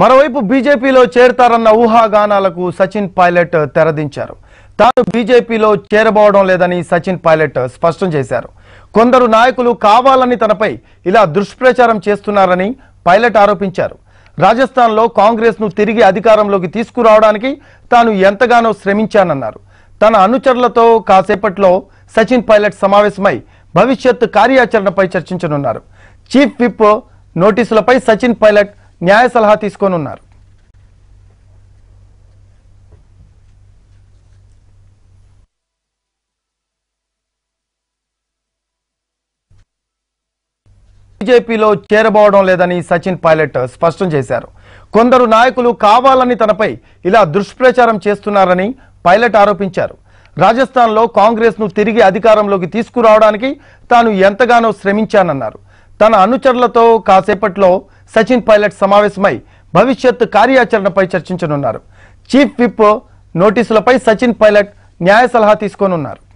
మరోవైపు బీజేపీలో చేరతారన్న ఊహాగానాలకు సచిన్ పైలట్ తెరదించారు తాను బీజేపీలో చేరబోవడం లేదని సచిన్ పైలట్ స్పష్టం చేశారు కొందరు నాయకులు కావాలని తనపై ఇలా దుష్ప్రచారం చేస్తున్నారని పైలట్ ఆరోపించారు రాజస్థాన్లో కాంగ్రెస్ను తిరిగి అధికారంలోకి తీసుకురావడానికి తాను ఎంతగానో శ్రమించానన్నారు తన అనుచరులతో కాసేపట్లో సచిన్ పైలట్ సమావేశమై భవిష్యత్ కార్యాచరణపై చర్చించనున్నారు చీఫ్ విప్ నోటీసులపై సచిన్ పైలట్ న్యాయ సలహా తీసుకోనున్నారు బీజేపీలో చేరబోవడం లేదని సచిన్ పైలట్ స్పష్టం చేశారు కొందరు నాయకులు కావాలని తనపై ఇలా దుష్ప్రచారం చేస్తున్నారని పైలట్ ఆరోపించారు రాజస్థాన్లో కాంగ్రెస్ను తిరిగి అధికారంలోకి తీసుకురావడానికి తాను ఎంతగానో శ్రమించానన్నారు తన అనుచరులతో కాసేపట్లో సచిన్ పైలట్ సమావేశమై భవిష్యత్తు కార్యాచరణపై చర్చించనున్నారు చీఫ్ విప్ నోటీసులపై సచిన్ పైలట్ న్యాయ సలహా తీసుకోనున్నారు